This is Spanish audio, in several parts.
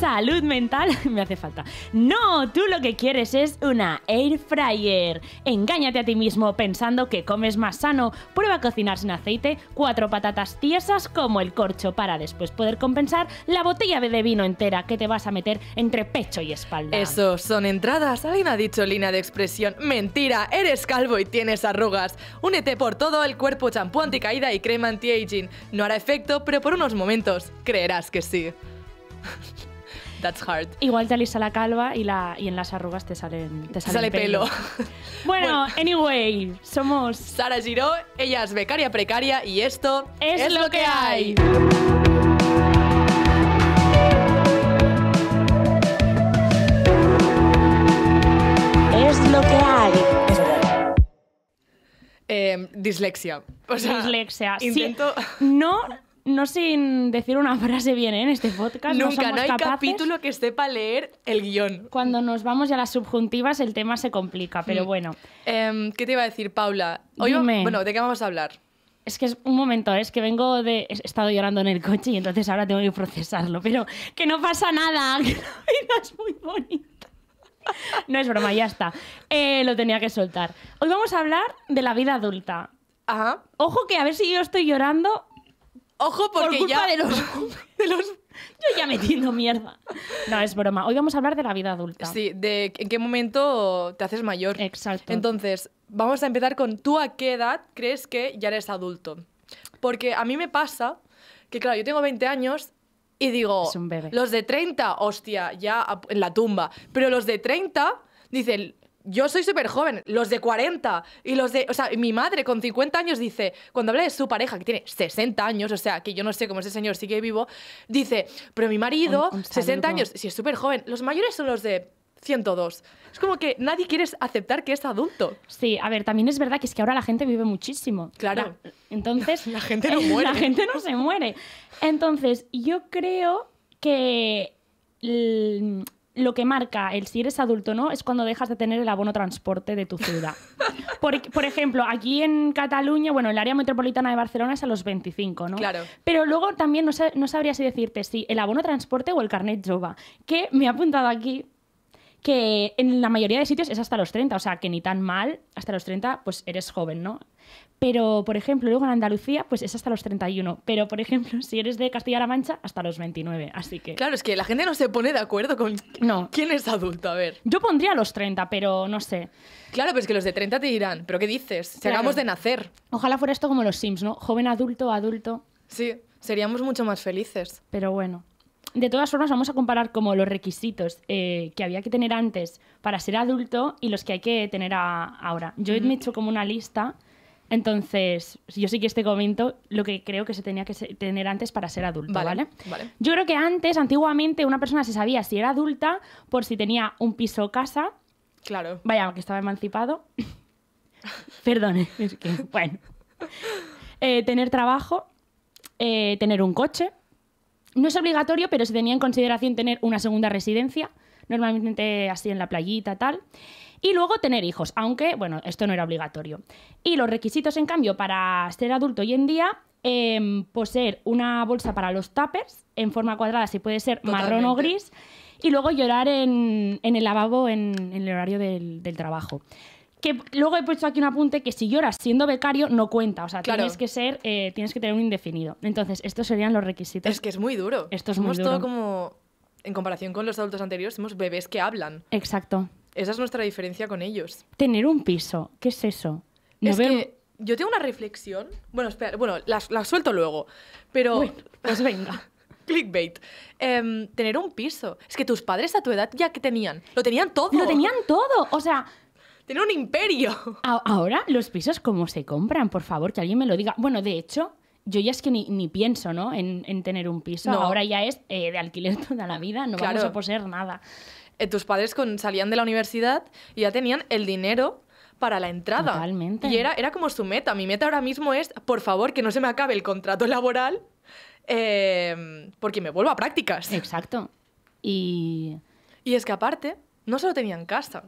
salud mental me hace falta. No, tú lo que quieres es una air fryer. Engáñate a ti mismo pensando que comes más sano. Prueba a cocinar sin aceite cuatro patatas tiesas como el corcho para después poder compensar la botella de vino entera que te vas a meter entre pecho y espalda. Eso son entradas. Alguien ha dicho línea de expresión. Mentira, eres calvo y tienes arrugas. Únete por todo el cuerpo champú anticaída y crema anti-aging. No hará efecto, pero por unos momentos creerás que sí. Igual te alisa la calva y, la, y en las arrugas te salen sale pelo. bueno, anyway, somos Sara Giró, ella es becaria precaria y esto es, lo, que hay. Es lo que hay. Em, dislexia. dislexia. Intento... no no sin decir una frase bien ¿eh? en este podcast. Nunca, no, hay capítulo que esté para leer el guión. Cuando nos vamos ya a las subjuntivas, el tema se complica, mm. pero bueno. Em, ¿Qué te iba a decir, Paula? Hoy Dime. bueno, ¿de qué vamos a hablar? Es que es un momento, ¿eh? es que vengo de. He estado llorando en el coche y entonces ahora tengo que procesarlo, pero que no pasa nada, que la vida es muy bonita. No es broma, ya está. Eh, lo tenía que soltar. Hoy vamos a hablar de la vida adulta. Ajá. Ojo que a ver si yo estoy llorando Ojo porque Por culpa ya... de los... de los... Yo ya metiendo mierda. No, es broma. Hoy vamos a hablar de la vida adulta. Sí, de en qué momento te haces mayor. Exacto. Entonces, vamos a empezar con tú a qué edad crees que ya eres adulto. Porque a mí me pasa que, claro, yo tengo 20 años y digo, es un bebé. los de 30, hostia, ya en la tumba. Pero los de 30 dicen, yo soy súper joven, los de 40 y los de... O sea, mi madre con 50 años dice, cuando habla de su pareja, que tiene 60 años, o sea, que yo no sé cómo ese señor sigue vivo, dice, pero mi marido, 60 años, si es súper joven, los mayores son los de 102. Es como que nadie quiere aceptar que es adulto. Sí, a ver, también es verdad que es que ahora la gente vive muchísimo. Claro. entonces... La gente no muere. La gente no se muere. Entonces, yo creo que lo que marca el si eres adulto o no es cuando dejas de tener el abono transporte de tu ciudad. Por, ejemplo, aquí en Cataluña, bueno, el área metropolitana de Barcelona es a los 25, ¿no? Claro. Pero luego también no, no sabría si decirte si el abono transporte o el carnet jova, que me ha apuntado aquí que en la mayoría de sitios es hasta los 30, o sea, que ni tan mal, hasta los 30 pues eres joven, ¿no? Pero, por ejemplo, luego en Andalucía, pues es hasta los 31. Pero, por ejemplo, si eres de Castilla-La Mancha, hasta los 29. Así que. Claro, es que la gente no se pone de acuerdo con no. quién es adulto. A ver. Yo pondría los 30, pero no sé. Claro, pero es que los de 30 te dirán, ¿pero qué dices? Si acabamos de nacer. Ojalá fuera esto como los Sims, ¿no? Joven adulto, adulto. Sí, seríamos mucho más felices. Pero bueno. De todas formas, vamos a comparar como los requisitos eh, que había que tener antes para ser adulto y los que hay que tener ahora. Yo me he hecho como una lista entonces, yo sí que este comento lo que creo que se tenía que tener antes para ser adulto, vale, Yo creo que antes, antiguamente, una persona se sabía si era adulta por si tenía un piso o casa. Claro. Vaya, que estaba emancipado. Perdone, ¿eh? es que, bueno. Eh, tener trabajo, eh, tener un coche. No es obligatorio, pero se tenía en consideración tener una segunda residencia, normalmente así en la playita, tal. Y luego tener hijos, aunque, bueno, esto no era obligatorio. Y los requisitos, en cambio, para ser adulto hoy en día em, poseer una bolsa para los tuppers en forma cuadrada, si puede ser marrón o gris, y luego llorar en, el lavabo en, el horario del, trabajo. Que luego he puesto aquí un apunte que si lloras siendo becario no cuenta, o sea, tienes que ser, eh, tienes que tener un indefinido. Entonces, estos serían los requisitos. Es que es muy duro. Esto es muy duro. todo como, en comparación con los adultos anteriores, somos bebés que hablan. Exacto. Esa es nuestra diferencia con ellos. Tener un piso, ¿qué es eso? es que yo tengo una reflexión. Bueno, bueno, la, suelto luego. Pero. pues venga. clickbait. Em, tener un piso. Es que tus padres a tu edad ya que tenían. Lo tenían todo. Lo tenían todo. O sea. Tener un imperio. Ahora, los pisos, ¿cómo se compran? Por favor, que alguien me lo diga. Bueno, de hecho, yo ya es que ni, ni pienso, ¿no? En, tener un piso. Ahora ya es eh, de alquiler toda la vida, no vamos a poseer nada. Eh, tus padres salían de la universidad y ya tenían el dinero para la entrada. Totalmente. Y era, era como su meta. Mi meta ahora mismo es, por favor, que no se me acabe el contrato laboral em, porque me vuelvo a prácticas. Exacto. Y... y es que aparte, no solo tenían casa,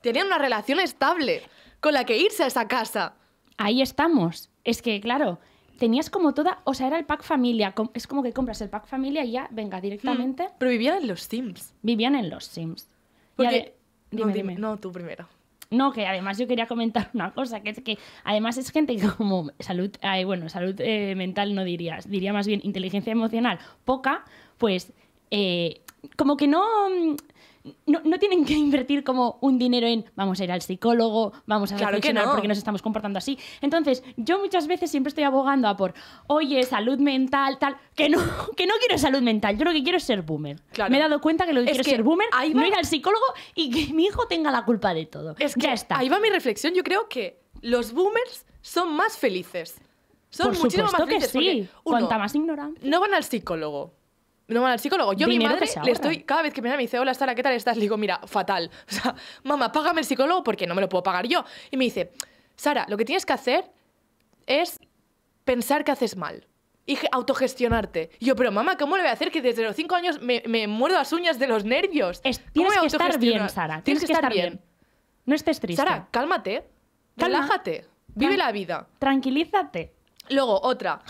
tenían una relación estable con la que irse a esa casa. Ahí estamos. Es que, claro, tenías como toda, o sea, era el pack familia. Es como que compras el pack familia y ya, venga, directamente. Hmm, pero vivían en los Sims. Vivían en los Sims. Porque... Dime, no, tú primero. No, que además yo quería comentar una cosa, que es que además es gente como salud, hay bueno, salud eh, mental no dirías, diría más bien inteligencia emocional poca, pues eh, como que no mm, no, tienen que invertir como un dinero en vamos a ir al psicólogo, vamos a claro reflexionar porque nos estamos comportando así. Entonces, yo muchas veces siempre estoy abogando a por, oye, salud mental, tal, que no, quiero salud mental, yo lo que quiero es ser boomer. Me he dado cuenta que lo que quiero es ser boomer, no ir al psicólogo y que mi hijo tenga la culpa de todo. Es ya está. Ahí va mi reflexión, yo creo que los boomers son más felices. Son muchísimo más felices. sí. Cuanta más ignorante. No van al psicólogo no van al psicólogo. Yo mi madre le estoy, cada vez que me, me dice, hola Sara, ¿qué tal estás? Le digo, mira, fatal. O sea, mamá, págame el psicólogo porque no me lo puedo pagar yo. Y me dice, Sara, lo que tienes que hacer es pensar que haces mal y autogestionarte. Y yo, pero mamá, ¿cómo le voy a hacer que desde los cinco años me, me, muerdo las uñas de los nervios? Es, tienes que estar bien, Sara. Tienes, que, estar bien. No estés triste. Sara, cálmate, relájate, vive la vida. Tranquilízate. Luego, otra.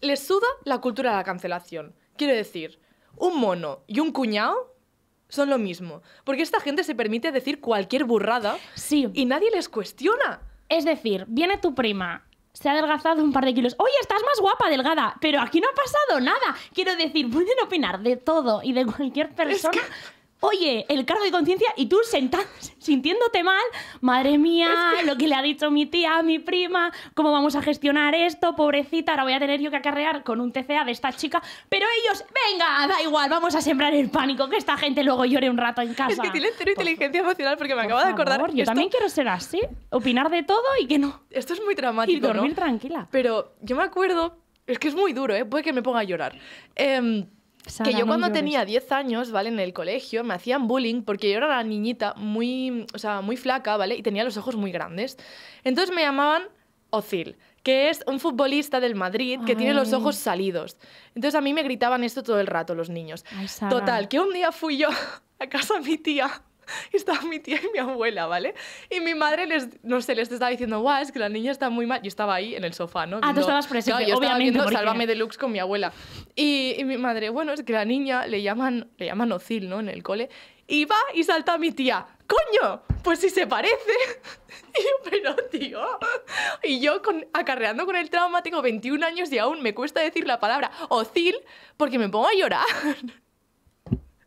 Les suda la cultura de la cancelación. Quiero decir, un mono y un cuñado son lo mismo. Porque esta gente se permite decir cualquier burrada sí. y nadie les cuestiona. Es decir, viene tu prima, se ha adelgazado un par de kilos. Oye, estás más guapa, delgada. Pero aquí no ha pasado nada. Quiero decir, pueden opinar de todo y de cualquier persona oye, el cargo de conciencia y tú sentándote sintiéndote mal, madre mía, lo que le ha dicho mi tía, mi prima, cómo vamos a gestionar esto, pobrecita, ahora voy a tener yo que acarrear con un TCA de esta chica, pero ellos, venga, da igual, vamos a sembrar el pánico, que esta gente luego llore un rato en casa. Es que tiene inteligencia emocional porque me acabo de acordar. Yo también quiero ser así, opinar de todo y que no. Esto es muy dramático. Y dormir tranquila. Pero yo me acuerdo, es que es muy duro, ¿eh? puede que me ponga a llorar. Em, que yo cuando tenía 10 años, ¿vale? En el colegio me hacían bullying porque yo era una niñita muy, o sea, muy flaca, ¿vale? Y tenía los ojos muy grandes. Entonces me llamaban Ocil que es un futbolista del Madrid que tiene los ojos salidos. Entonces a mí me gritaban esto todo el rato los niños. Total, que un día fui yo a casa de mi tía estaba mi tía y mi abuela, ¿vale? Y mi madre, les, no sé, les estaba diciendo, guau, es que la niña está muy mal. Yo estaba ahí en el sofá, ¿no? Ah, tú estabas presente, yo obviamente. Estaba viendo Sálvame Deluxe con mi abuela. Y, mi madre, bueno, es que la niña le llaman, le llaman Ocil, ¿no? En el cole. Y va y salta a mi tía. ¡Coño! Pues si se parece. Y pero tío. Y yo con, acarreando con el trauma, tengo 21 años y aún me cuesta decir la palabra Ocil porque me pongo a llorar.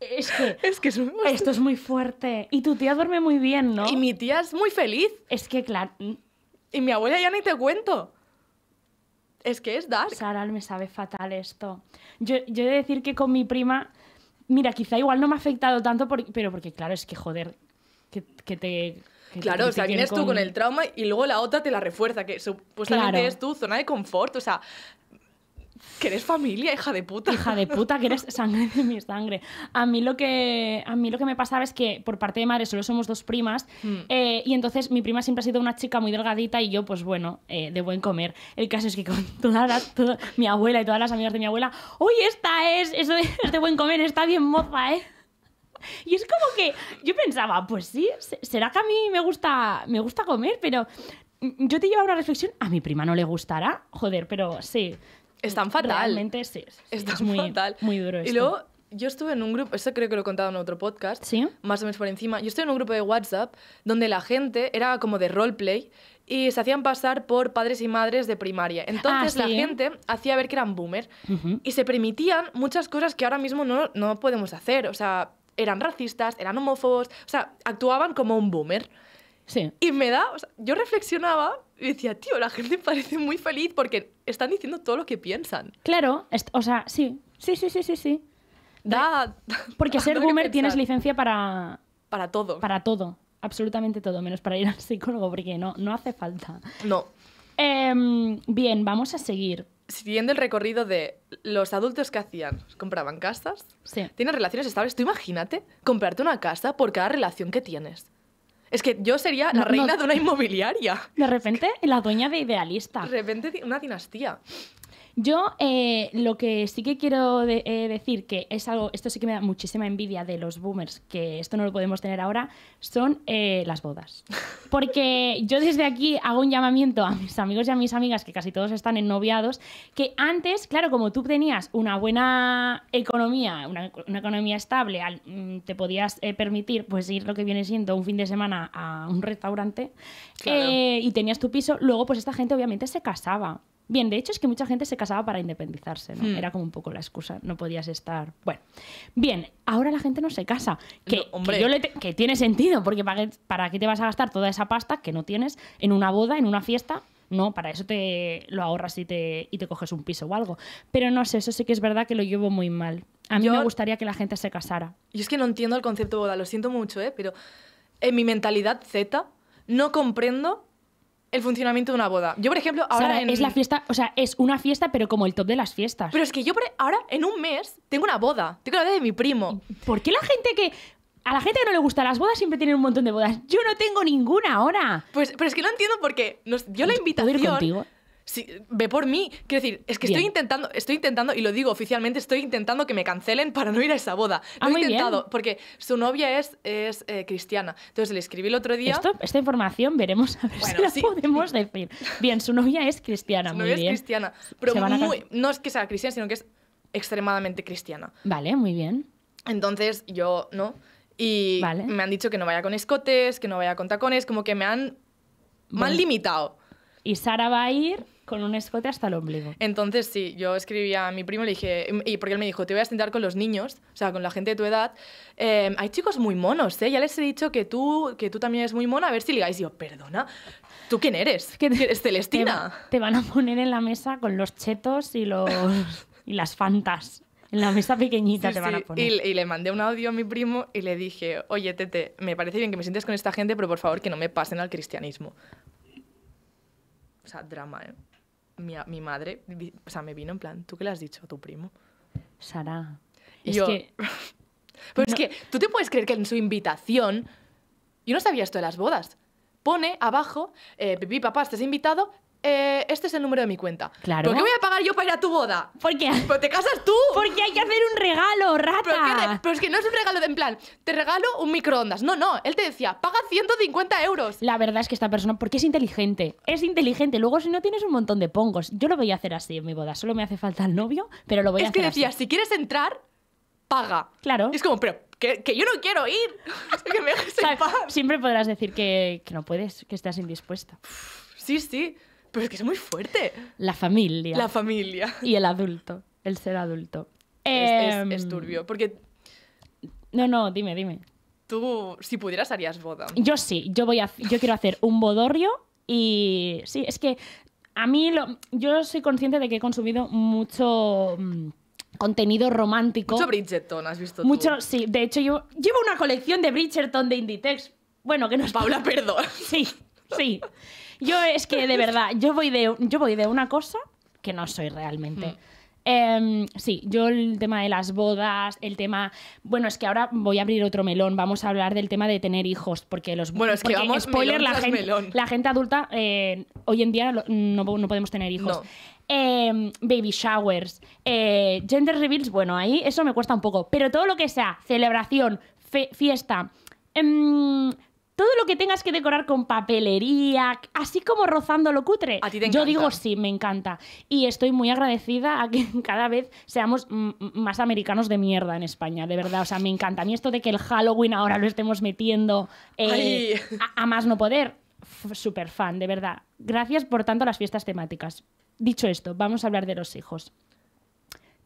Es que, es que esto es muy fuerte. Y tu tía duerme muy bien, ¿no? Y mi tía es muy feliz. Es que, claro. Mm. Y mi abuela ya ni te cuento. Es que es dark. Sara, me sabe fatal esto. Yo, yo he de decir que con mi prima. Mira, quizá igual no me ha afectado tanto, pero porque, claro, es que joder. Que, que te. claro, o sea, vienes tú con el trauma y luego la otra te la refuerza, que supuestamente es tu zona de confort. O sea, que eres familia, hija de puta. Hija de puta, que eres sangre de mi sangre. A mí lo que, a mí lo que me pasaba es que por parte de madre solo somos dos primas mm. eh, y entonces mi prima siempre ha sido una chica muy delgadita y yo, pues bueno, eh, de buen comer. El caso es que con toda, la, mi abuela y todas las amigas de mi abuela, uy, esta es, es de, es de buen comer, está bien moza, ¿eh? Y es como que yo pensaba, pues sí, será que a mí me gusta, me gusta comer, pero yo te llevo a una reflexión, a mi prima no le gustará, joder, pero sí, están fatal. Realmente sí. es muy, fatal. Muy duro esto. Y luego, yo estuve en un grupo, eso creo que lo he contado en otro podcast, ¿Sí? más o menos por encima, yo estuve en un grupo de WhatsApp donde la gente era como de roleplay y se hacían pasar por padres y madres de primaria. Entonces ah, la gente hacía ver que eran boomer y se permitían muchas cosas que ahora mismo no, no podemos hacer. O sea, eran racistas, eran homófobos, o sea, actuaban como un boomer. Sí. Y me da, o sea, yo reflexionaba y decía, tío, la gente parece muy feliz porque están diciendo todo lo que piensan. Claro, o sea, sí. Sí, sí, sí, sí, sí. Da. Porque ser boomer tienes licencia para. Para todo. Para todo. Absolutamente todo, menos para ir al psicólogo, porque no, no hace falta. No. Em, bien, vamos a seguir. Siguiendo el recorrido de los adultos que hacían, compraban casas, sí. tienen relaciones estables. Tú imagínate comprarte una casa por cada relación que tienes. Es que yo sería la reina de una inmobiliaria. De repente, la dueña de Idealista. De repente, una dinastía. Yo eh, lo que sí que quiero eh, decir, que es algo, esto sí que me da muchísima envidia de los boomers, que esto no lo podemos tener ahora, son eh, las bodas. Porque yo desde aquí hago un llamamiento a mis amigos y a mis amigas, que casi todos están en noviados, que antes, claro, como tú tenías una buena economía, una, economía estable, mm, te podías permitir pues ir lo que viene siendo un fin de semana a un restaurante y tenías tu piso, luego pues esta gente obviamente se casaba. Bien, de hecho es que mucha gente se casaba para independizarse, ¿no? Hmm. Era como un poco la excusa, no podías estar. Bueno, bien, ahora la gente no se casa, que, tiene sentido, porque para qué, te vas a gastar toda esa pasta que no tienes en una boda, en una fiesta, no, para eso te lo ahorras y te, y te coges un piso o algo. Pero no sé, eso sí que es verdad que lo llevo muy mal. A mí me gustaría que la gente se casara. Yo es que no entiendo el concepto de boda, lo siento mucho, ¿eh? pero en mi mentalidad Z no comprendo el funcionamiento de una boda. Yo, por ejemplo, ahora. Es la fiesta, o sea, es una fiesta, pero como el top de las fiestas. Pero es que yo por... E, ahora, en un mes, tengo una boda. Tengo la boda de mi primo. ¿Por qué la gente que. A la gente que no le gusta las bodas siempre tiene un montón de bodas. Yo no tengo ninguna ahora. Pues, pero es que no entiendo porque qué nos dio la invitación. ¿Puedo ir contigo? ve por mí. Quiero decir, es que estoy intentando, estoy intentando, y lo digo oficialmente, estoy intentando que me cancelen para no ir a esa boda. Lo ah, he intentado, porque su novia es, es eh, cristiana. Entonces le escribí el otro día. esta información veremos a ver si la podemos decir. Bien, su novia es cristiana. muy novia es cristiana. Pero muy, no es que sea cristiana, sino que es extremadamente cristiana. Vale, muy bien. Entonces yo, ¿no? Y me han dicho que no vaya con escotes, que no vaya con tacones, como que me han, me han limitado. Y Sara va a ir con un escote hasta el ombligo. Entonces, sí, yo escribí a mi primo, y le dije, y porque él me dijo, te voy a sentar con los niños, o sea, con la gente de tu edad. Em, hay chicos muy monos, ¿eh? Ya les he dicho que tú, que tú también eres muy mona, a ver si ligáis. Y yo, perdona, ¿Tú quién eres? ¿Quién eres Celestina? Te, van a poner en la mesa con los chetos y los y las fantas. En la mesa pequeñita te van a poner. Y, y, le mandé un audio a mi primo y le dije, oye, Tete, me parece bien que me sientes con esta gente, pero por favor que no me pasen al cristianismo. O sea, drama, ¿eh? mi, madre, o sea, me vino en plan, ¿tú qué le has dicho a tu primo? Sara. es yo, que... Pero es que tú te puedes creer que en su invitación, yo no sabía esto de las bodas, pone abajo, eh, papá, estás invitado, eh, este es el número de mi cuenta. Claro. ¿Por qué voy a pagar yo para ir a tu boda? ¿Por qué? Pues te casas tú. Porque hay que hacer un regalo, rata. Pero, es que no es un regalo de en plan, te regalo un microondas. No, no. Él te decía, paga 150 euros. La verdad es que esta persona, porque es inteligente. Es inteligente. Luego, si no tienes un montón de pongos, yo lo voy a hacer así en mi boda. Solo me hace falta el novio, pero lo voy a hacer. Es que decía, si quieres entrar, paga. Claro. Y es como, pero que, yo no quiero ir. que me Siempre podrás decir que no puedes, que estás indispuesta. Sí, sí. Pero es que es muy fuerte. La familia. La familia. Y el adulto, el ser adulto. Es, em, turbio, porque... No, no, dime, dime. Tú, si pudieras, harías boda. Yo sí, yo, voy yo quiero hacer un bodorrio y... Sí, es que a mí lo, yo soy consciente de que he consumido mucho mm, contenido romántico. Mucho Bridgerton, has visto. Mucho, tú? sí. De hecho, yo llevo una colección de Bridgerton de Inditex. Bueno, que no es... Paula, perdón. Sí, sí. Yo es que, de verdad, yo voy de, yo voy de una cosa que no soy realmente. Mm. Em, sí, yo el tema de las bodas, el tema. Bueno, es que ahora voy a abrir otro melón. Vamos a hablar del tema de tener hijos, porque los. Bueno, es que vamos spoiler, melón la, gente, melón. la gente adulta eh, hoy en día no, podemos tener hijos. Em, baby showers, eh, gender reveals, bueno, ahí eso me cuesta un poco. Pero todo lo que sea celebración, fiesta, em, todo lo que tengas que decorar con papelería, así como rozando lo cutre. Yo digo sí, me encanta. Y estoy muy agradecida a que cada vez seamos más americanos de mierda en España, de verdad. O sea, me encanta. A esto de que el Halloween ahora lo estemos metiendo eh, a, más no poder, súper fan, de verdad. Gracias por tanto las fiestas temáticas. Dicho esto, vamos a hablar de los hijos.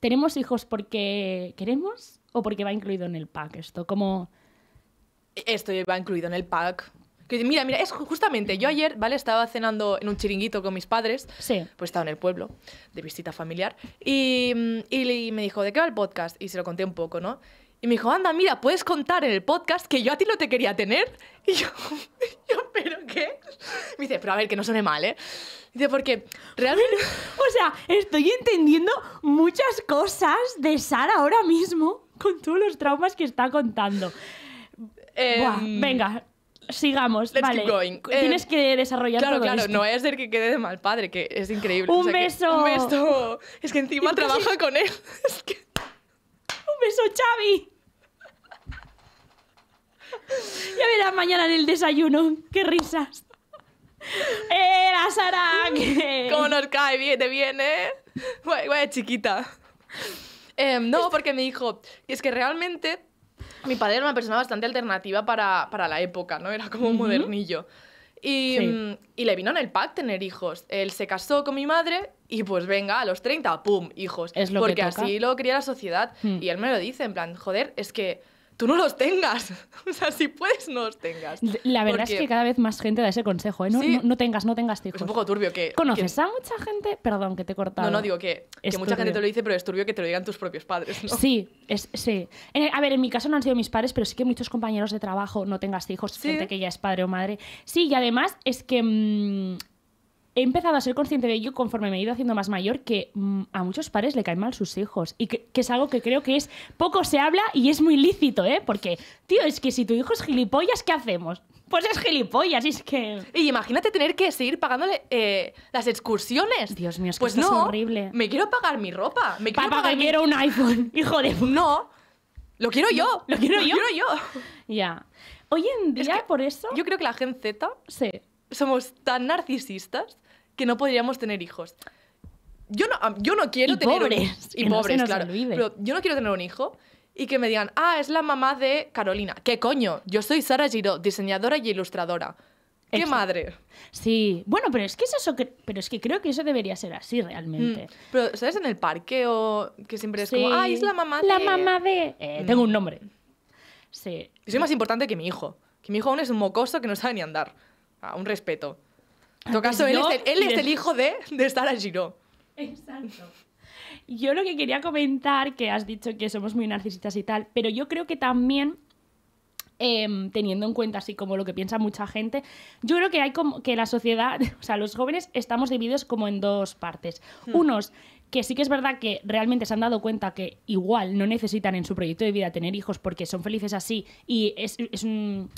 ¿Tenemos hijos porque queremos o porque va incluido en el pack esto? Como esto va incluido en el pack. Que, mira, mira, es justamente, yo ayer, ¿vale? Estaba cenando en un chiringuito con mis padres. Sí. Pues estaba en el pueblo, de visita familiar. Y, mm, y me dijo, ¿de qué va el podcast? Y se lo conté un poco, ¿no? Y me dijo, anda, mira, puedes contar en el podcast que yo a ti no te quería tener. Y yo, yo ¿pero qué? Me dice, pero a ver, que no suene mal, ¿eh? Dice, porque realmente... o sea, estoy entendiendo muchas cosas de Sara ahora mismo con todos los traumas que está contando. Em, venga, sigamos. Tienes em, que desarrollar Claro, claro, no es ser que quede de mal padre, que es increíble. ¡Un beso! un beso. Es que encima trabaja con él. ¡Un beso, Xavi! Ya verás mañana en el desayuno. ¡Qué risas! ¡Eh, la Sara! ¿Cómo nos cae? te viene. Guay, chiquita. Em, no, porque me dijo, es que realmente mi padre era una persona bastante alternativa para, para la época, ¿no? Era como un modernillo. Y, y, le vino en el pack tener hijos. Él se casó con mi madre y pues venga, a los 30, ¡pum! Hijos. Es lo porque así lo quería la sociedad. Hmm. Y él me lo dice, en plan, joder, es que tú no los tengas. o sea, si puedes, no los tengas. La verdad es que cada vez más gente da ese consejo, ¿eh? No, tengas, no tengas hijos. Es un poco turbio que... ¿Conoces a mucha gente? Perdón, que te he cortado. No, no, digo que, que mucha gente te lo dice, pero es turbio que te lo digan tus propios padres, Sí, es, sí. a ver, en mi caso no han sido mis padres, pero sí que muchos compañeros de trabajo, no tengas hijos, gente que ya es padre o madre. Sí, y además es que... Mm, he empezado a ser consciente de ello conforme me he ido haciendo más mayor, que mm, a muchos pares le caen mal sus hijos. Y que, es algo que creo que es poco se habla y es muy lícito, ¿eh? Porque, tío, es que si tu hijo es gilipollas, ¿qué hacemos? Pues es gilipollas, es que... Y imagínate tener que seguir pagándole eh, las excursiones. Dios mío, es que pues es horrible. me quiero pagar mi ropa. Me quiero Papá, quiero un iPhone, hijo de... No, lo quiero yo. Lo quiero yo. quiero yo. Ya. Hoy en día, por eso... Yo creo que la gente Z... Sí. Somos tan narcisistas que no podríamos tener hijos. Yo no, yo no quiero y tener pobres, y pobres, claro. yo no quiero tener un hijo y que me digan, "Ah, es la mamá de Carolina." ¿Qué coño? Yo soy Sara Giro, diseñadora y ilustradora. ¡Qué madre! Sí, bueno, pero es que eso pero es que creo que eso debería ser así realmente. Mm. Pero sabes en el parque o que siempre es como, "Ah, es la mamá de La mamá de eh, mm. tengo un nombre." Sí. soy más importante que mi hijo. Que mi hijo aún es un mocoso que no sabe ni andar. Ah, un respeto. En todo caso, él, es el, hijo de, de Sara Giro. Exacto. Yo lo que quería comentar, que has dicho que somos muy narcisistas y tal, pero yo creo que también, em, teniendo en cuenta así como lo que piensa mucha gente, yo creo que hay como que la sociedad, o sea, los jóvenes estamos divididos como en dos partes. Hmm. Unos que sí que es verdad que realmente se han dado cuenta que igual no necesitan en su proyecto de vida tener hijos porque son felices así y es, un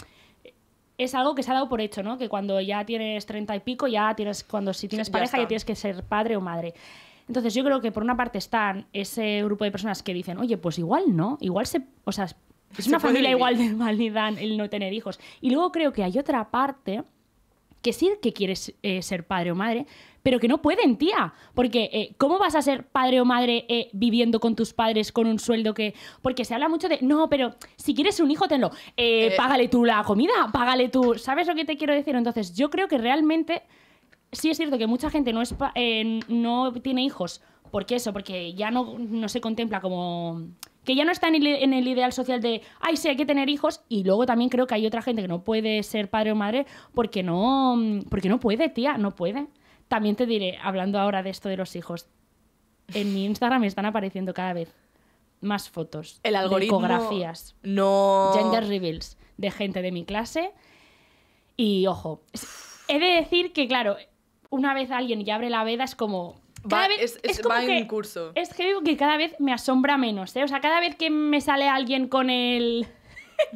es algo que se ha dado por hecho, ¿no? Que cuando ya tienes treinta y pico, ya tienes, cuando si tienes pareja, ya, tienes que ser padre o madre. Entonces yo creo que por una parte están ese grupo de personas que dicen, oye, pues igual no, igual se, o sea, es una familia igual de malidad el no tener hijos. Y luego creo que hay otra parte que sí que quieres eh, ser padre o madre, pero que no pueden, tía. Porque, eh, ¿cómo vas a ser padre o madre eh, viviendo con tus padres con un sueldo que. Porque se habla mucho de. No, pero si quieres un hijo, tenlo. Eh, eh págale tú la comida, págale tú. ¿Sabes lo que te quiero decir? Entonces, yo creo que realmente. Sí es cierto que mucha gente no, es no tiene hijos. porque eso? Porque ya no, no se contempla como que ya no está en el, ideal social de, ay, sí, hay que tener hijos, y luego también creo que hay otra gente que no puede ser padre o madre porque no, porque no puede, tía, no puede. También te diré, hablando ahora de esto de los hijos, en mi Instagram me están apareciendo cada vez más fotos. El De No. Gender reveals de gente de mi clase. Y ojo, he de decir que, claro, una vez alguien ya abre la veda es como. es, que, curso. Es que, que cada vez me asombra menos, ¿eh? O sea, cada vez que me sale alguien con el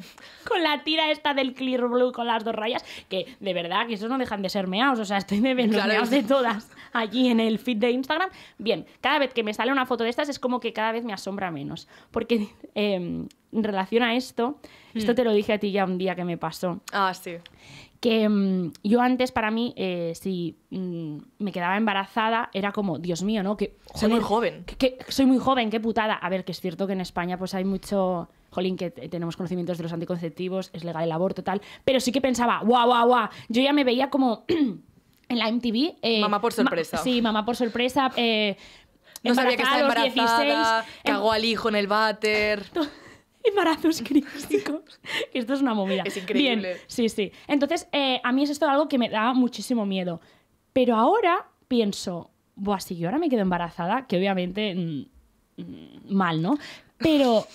con la tira esta del clear blue con las dos rayas, que de verdad que esos no dejan de ser meados, o sea, estoy de de todas allí en el feed de Instagram. Bien, cada vez que me sale una foto de estas es como que cada vez me asombra menos, porque em, en relación a esto, esto mm. te lo dije a ti ya un día que me pasó. Ah, sí. Que em, yo antes, para mí, eh, si mm, me quedaba embarazada, era como, Dios mío, ¿no? Que, soy muy joven. Que, soy muy joven, qué putada. A ver, que es cierto que en España pues hay mucho jolín, que tenemos conocimientos de los anticonceptivos, es legal el aborto, tal. Pero sí que pensaba, guau, guau, guau. Yo ya me veía como. en la MTV. Eh, mamá por sorpresa. sí, mamá por sorpresa. Eh, no sabía que estaba embarazada, 16, cagó al hijo en el váter. Embarazos críticos. Esto es una movida. Es increíble. sí, sí. Entonces, eh, a mí es esto algo que me da muchísimo miedo. Pero ahora pienso, Buah, si yo ahora me quedo embarazada, que obviamente mm, mm, mal, ¿no? Pero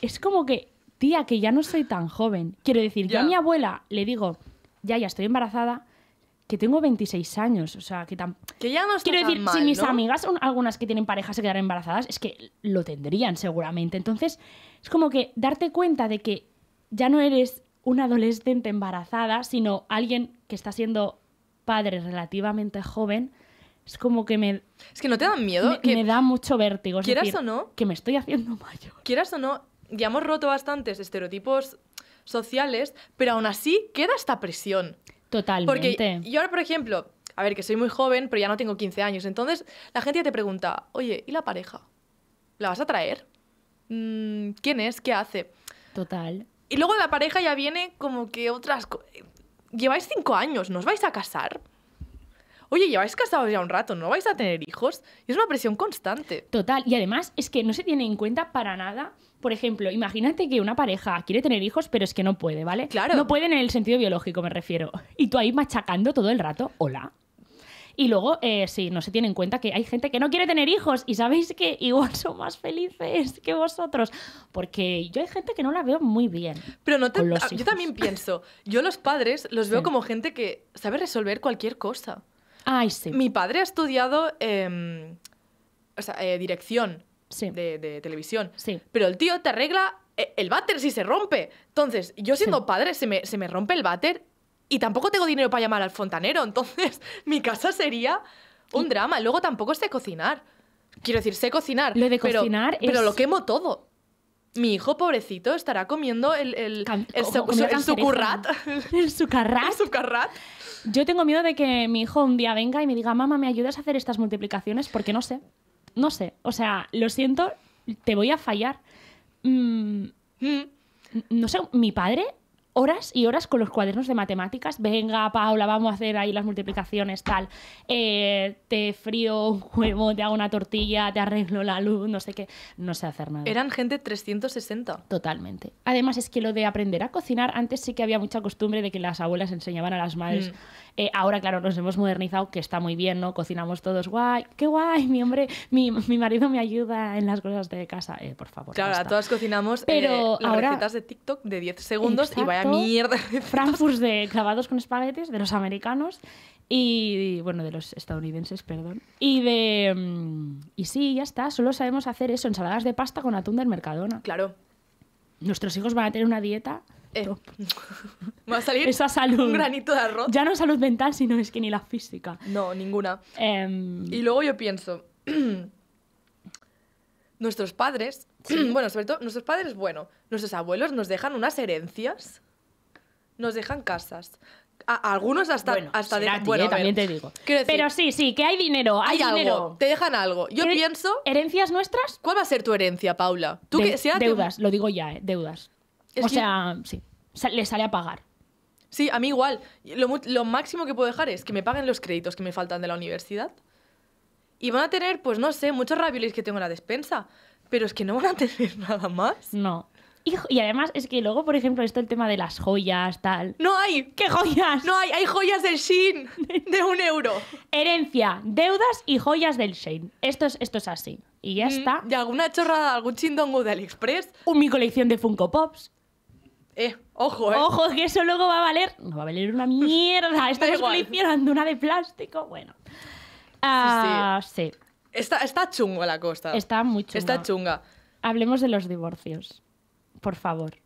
es como que, tía, que ya no soy tan joven. Quiero decir, ya. a mi abuela le digo, ya, ya estoy embarazada, que tengo 26 años, o sea, que tan... Que ya no Quiero decir, si mis amigas, algunas que tienen pareja, se quedaran embarazadas, es que lo tendrían seguramente. Entonces, es como que darte cuenta de que ya no eres una adolescente embarazada, sino alguien que está siendo padre relativamente joven, es como que me... Es que no te dan miedo. Me, que me da mucho vértigo. quieras o no. Que me estoy haciendo mayor. Quieras o no, ya hemos roto bastantes estereotipos sociales, pero aún así queda esta presión. Totalmente. Porque yo ahora, por ejemplo, a ver, que soy muy joven, pero ya no tengo 15 años, entonces la gente ya te pregunta, oye, ¿y la pareja? ¿La vas a traer? Mm, ¿Quién es? ¿Qué hace? Total. Y luego la pareja ya viene como que otras... lleváis cinco años, ¿nos os vais a casar? Oye, lleváis casados ya un rato, ¿no vais a tener hijos? Y es una presión constante. Total, y además es que no se tiene en cuenta para nada por ejemplo, imagínate que una pareja quiere tener hijos, pero es que no puede, ¿vale? Claro. No puede en el sentido biológico, me refiero. Y tú ahí machacando todo el rato, hola. Y luego, eh, sí, no se tiene en cuenta que hay gente que no quiere tener hijos y sabéis que igual son más felices que vosotros. Porque yo hay gente que no la veo muy bien. Pero no te, ah, yo también pienso, yo los padres los veo como gente que sabe resolver cualquier cosa. Ay, sí. Mi padre ha estudiado em, o eh, dirección de, televisión. Pero el tío te arregla eh, el váter si se rompe. Entonces, yo siendo padre, se me, rompe el váter y tampoco tengo dinero para llamar al fontanero. Entonces, mi casa sería un drama. Luego tampoco sé cocinar. Quiero decir, sé cocinar. Lo cocinar pero, lo quemo todo mi hijo pobrecito estará comiendo el, el, el, sucurrat. El sucarrat. sucarrat. Yo tengo miedo de que mi hijo un día venga y me diga, mamá, ¿me ayudas a hacer estas multiplicaciones? Porque no sé no sé, o sea, lo siento, te voy a fallar. Mm, no sé, mi padre horas y horas con los cuadernos de matemáticas. Venga, Paula, vamos a hacer ahí las multiplicaciones, tal. Eh, te frío un huevo, te hago una tortilla, te arreglo la luz, no sé qué. No sé hacer nada. Eran gente 360. Totalmente. Además, es que lo de aprender a cocinar, antes sí que había mucha costumbre de que las abuelas enseñaban a las madres. Mm. Eh, ahora, claro, nos hemos modernizado, que está muy bien, ¿no? Cocinamos todos, guay, qué guay, mi hombre, mi, mi marido me ayuda en las cosas de casa, eh, por favor. Claro, todas cocinamos eh, Pero las recetas de TikTok de 10 segundos y vaya mierda. Frankfurt de clavados con espaguetes de los americanos y, bueno, de los estadounidenses, perdón. Y de... Mm, y sí, ya está, solo sabemos hacer eso, ensaladas de pasta con atún del Mercadona. Claro. Nuestros hijos van a tener una dieta me eh, va a salir Esa salud. un granito de arroz. Ya no salud mental, sino es que ni la física. No, ninguna. Em, y luego yo pienso, nuestros padres, bueno, sobre todo nuestros padres, bueno, nuestros abuelos nos dejan unas herencias, nos dejan casas, algunos hasta hasta de, bueno, eh, también te digo pero sí sí que hay dinero hay, dinero. algo te dejan algo yo pienso herencias nuestras cuál va a ser tu herencia Paula deudas lo digo ya eh, deudas o sea, sí, le sale a pagar. Sí, a mí igual. Lo, máximo que puedo dejar es que me paguen los créditos que me faltan de la universidad. Y van a tener, pues no sé, muchos raviolis que tengo en la despensa. Pero es que no van a tener nada más. No. Y, además es que luego, por ejemplo, esto el tema de las joyas, tal. ¡No hay! ¿Qué joyas? No hay, hay joyas del Shein de un euro. Herencia, deudas y joyas del Shein. Esto es, esto es así. Y ya mm, está. Y alguna chorrada, algún chindongo de AliExpress. mi colección de Funko Pops. Eh, ojo, eh. Ojo, que eso luego va a valer. No va a valer una mierda. Estamos una de plástico. Bueno. sí. sí. Ah, está, está chungo la costa. Está muy chunga. Está chunga. Hablemos de los divorcios. Por favor.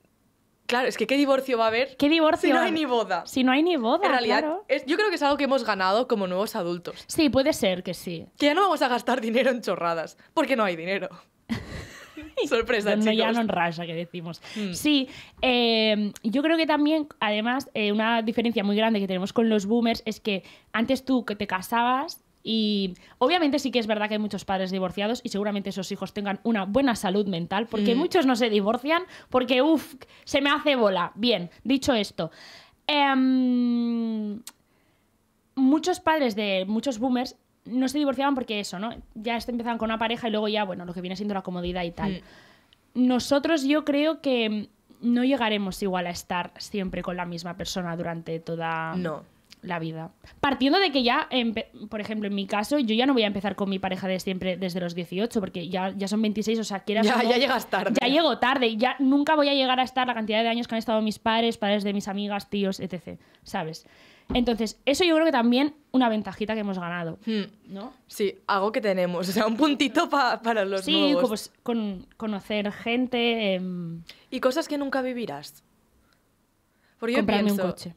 Claro, es que ¿qué divorcio va a haber? ¿Qué divorcio? Si no hay ni boda. Si no hay ni boda. En realidad, yo creo que es algo que hemos ganado como nuevos adultos. Sí, puede ser que sí. Que ya no vamos a gastar dinero en chorradas, porque no hay dinero. Sorpresa, chicos. ya no que decimos. Mm. Sí, eh, yo creo que también, además, eh, una diferencia muy grande que tenemos con los boomers es que antes tú que te casabas y obviamente sí que es verdad que hay muchos padres divorciados y seguramente esos hijos tengan una buena salud mental, porque mm. muchos no se divorcian porque, uff, se me hace bola. Bien, dicho esto. Em, muchos padres de muchos boomers no se divorciaban porque eso, ¿no? Ya este empezaban con una pareja y luego ya, bueno, lo que viene siendo la comodidad y tal. Mm. Nosotros yo creo que no llegaremos igual a estar siempre con la misma persona durante toda la vida. Partiendo de que ya, por ejemplo, en mi caso, yo ya no voy a empezar con mi pareja de siempre desde los 18, porque ya, ya son 26, o sea, quieras. Ya, no... ya llegas tarde. Ya llego tarde, ya nunca voy a llegar a estar la cantidad de años que han estado mis padres, padres de mis amigas, tíos, etc. ¿Sabes? Entonces, eso yo creo que también una ventajita que hemos ganado, hmm. ¿no? Sí, algo que tenemos, o sea, un puntito para los sí, Pues, con, conocer gente... Em, y cosas que nunca vivirás. Porque yo pienso, un coche.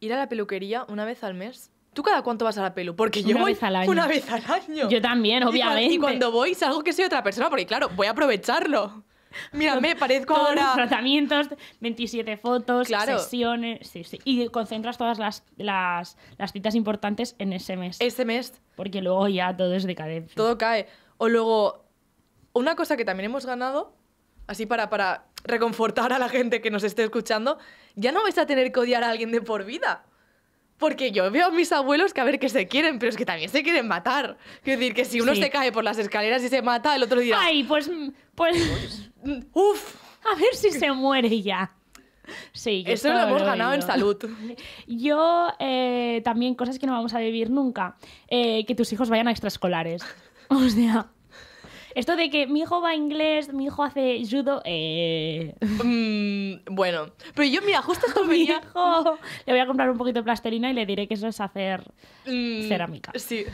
Ir a la peluquería una vez al mes. ¿Tú cada cuánto vas a la pelu? Porque yo una voy vez al año. una vez al año. Yo también, obviamente. y cuando voy salgo que soy otra persona, porque claro, voy a aprovecharlo. Mira, me parezco Todos ahora. Los tratamientos, 27 fotos, sesiones. Sí, sí. Y concentras todas las, citas importantes en ese mes. Ese mes. Porque luego ya todo es decadencia. Todo cae. O luego, una cosa que también hemos ganado, así para, para reconfortar a la gente que nos esté escuchando, ya no vas a tener que odiar a alguien de por vida. Porque yo veo a mis abuelos que a ver que se quieren, pero es que también se quieren matar. Quiero decir, que si uno se cae por las escaleras y se mata, el otro día. ¡Ay, pues. pues... ¡Uf! A ver si se muere ya. Sí, eso lo hemos ganado en salud. Yo eh, también cosas que no vamos a vivir nunca, eh, que tus hijos vayan a extraescolares. O sea, esto de que mi hijo va a inglés, mi hijo hace judo, eh... Mm, bueno, pero yo, mira, justo esto mi hijo le voy a comprar un poquito de plasterina y le diré que eso es hacer mm, cerámica. Sí.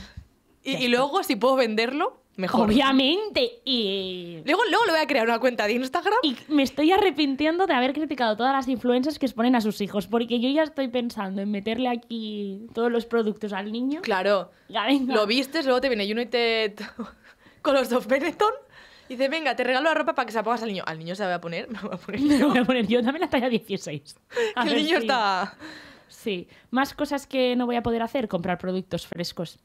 Y, luego, si puedo venderlo, Mejor. Obviamente. Y... Luego, luego le voy a crear una cuenta de Instagram. Y me estoy arrepintiendo de haber criticado todas las influencers que exponen a sus hijos, porque yo ya estoy pensando en meterle aquí todos los productos al niño. Claro. Ya, Lo vistes, luego te viene y te con los dos Benetton. Y dice, venga, te regalo la ropa para que se apagas al niño. Al niño se la voy a poner, me voy a poner yo. Me a también la talla 16. A niño está... Sí. Más cosas que no voy a poder hacer, comprar productos frescos.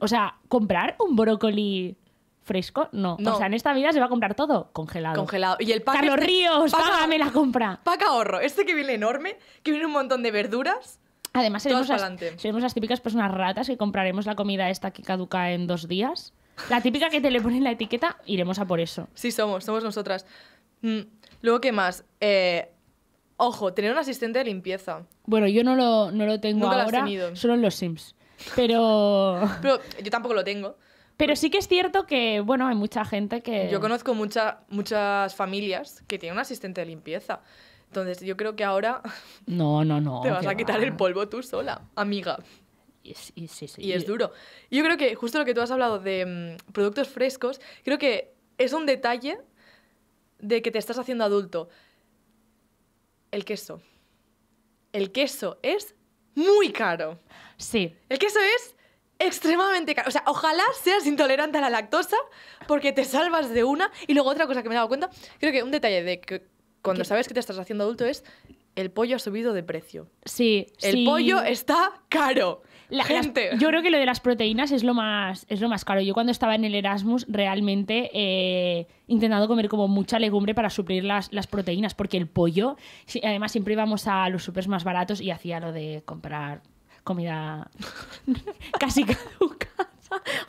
O sea, comprar un brócoli fresco, no. O sea, en esta vida se va a comprar todo congelado. Congelado. Y el pack Carlos este, Ríos, págame la compra. Paca ahorro. Este que viene enorme, que viene un montón de verduras. Además, seremos las, seremos las típicas personas ratas que compraremos la comida esta que caduca en dos días la típica que te le ponen la etiqueta, iremos a por eso. Sí, somos, somos nosotras. Mm, luego, ¿qué más? Eh, ojo, tener un asistente de limpieza. Bueno, yo no lo, no lo tengo Nunca lo ahora, tenido. solo en los Sims. Pero... Pero yo tampoco lo tengo. Pero sí que es cierto que, bueno, hay mucha gente que... Yo conozco muchas, muchas familias que tienen un asistente de limpieza. Entonces, yo creo que ahora No, no, no. te vas a quitar el polvo tú sola, amiga. Y es, duro. yo creo que justo lo que tú has hablado de mm, productos frescos, creo que es un detalle de que te estás haciendo adulto. El queso. El queso es muy caro. Sí. El queso es extremadamente caro. O sea, ojalá seas intolerante a la lactosa porque te salvas de una. Y luego otra cosa que me he dado cuenta, creo que un detalle de que cuando sabes que te estás haciendo adulto es el pollo ha subido de precio. Sí. El pollo está caro yo creo que lo de las proteínas es lo más, es lo más caro. Yo cuando estaba en el Erasmus realmente eh, intentando comer como mucha legumbre para suplir las, las proteínas, porque el pollo, además siempre íbamos a los supers más baratos y hacía lo de comprar comida casi caduca.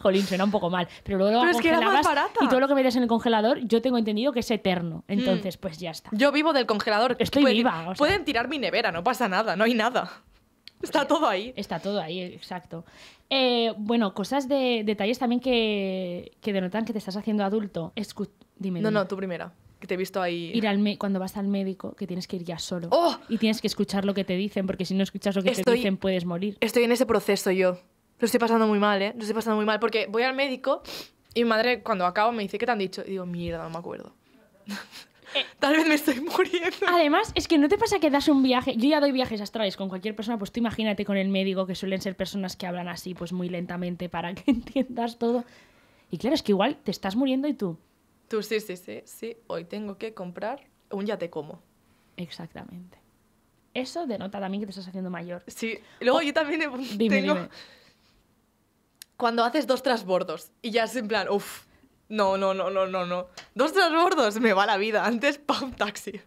Jolín, suena un poco mal. Pero luego era más barata. y todo lo que metes en el congelador, yo tengo entendido que es eterno. Mm. Entonces, pues ya está. Yo vivo del congelador. Estoy viva. Pueden tirar mi nevera, no pasa nada, no hay nada. Está pues, todo ahí. Está todo ahí, exacto. Eh, bueno, cosas de detalles también que, que, denotan que te estás haciendo adulto. Escu dime, No, no, tú primera. Que te he visto ahí. Ir al cuando vas al médico, que tienes que ir ya solo. ¡Oh! Y tienes que escuchar lo que te dicen, porque si no escuchas lo que te dicen puedes morir. Estoy en ese proceso yo. Lo estoy pasando muy mal, ¿eh? Lo estoy pasando muy mal, porque voy al médico y mi madre cuando acabo me dice, ¿qué te han dicho? Y digo, mierda, no me acuerdo. tal vez me estoy muriendo. Además, es que no te pasa que das un viaje. Yo ya doy viajes astrales con cualquier persona, pues tú imagínate con el médico, que suelen ser personas que hablan así, pues muy lentamente para que entiendas todo. Y claro, es que igual te estás muriendo y tú. Tú sí, sí, sí, sí. Hoy tengo que comprar un ya te como. Exactamente. Eso denota también que te estás haciendo mayor. Sí. Luego oh, yo también he, tengo... Cuando haces dos trasbordos y ya es en plan, uff, no, no, no, no, no, no. Dos transbordos, me va la vida. Antes, pum, taxi.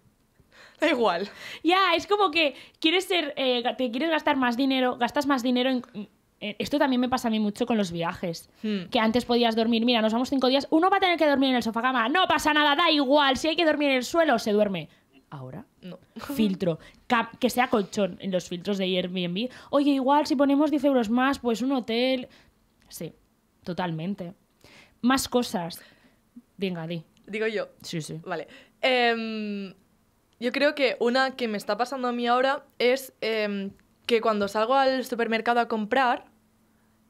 Da igual. Ya, es como que quieres ser, eh, te quieres gastar más dinero, gastas más dinero en... Esto también me pasa a mí mucho con los viajes. Hmm. Que antes podías dormir, mira, nos vamos cinco días, uno va a tener que dormir en el sofá cama, no pasa nada, da igual, si hay que dormir en el suelo, se duerme. Ahora, no. filtro, que sea colchón en los filtros de Airbnb. Oye, igual si ponemos 10 euros más, pues un hotel. Sí, totalmente. Más cosas. Venga, di. Digo yo. Sí, sí. Vale. Em, yo creo que una que me está pasando a mí ahora es em, que cuando salgo al supermercado a comprar.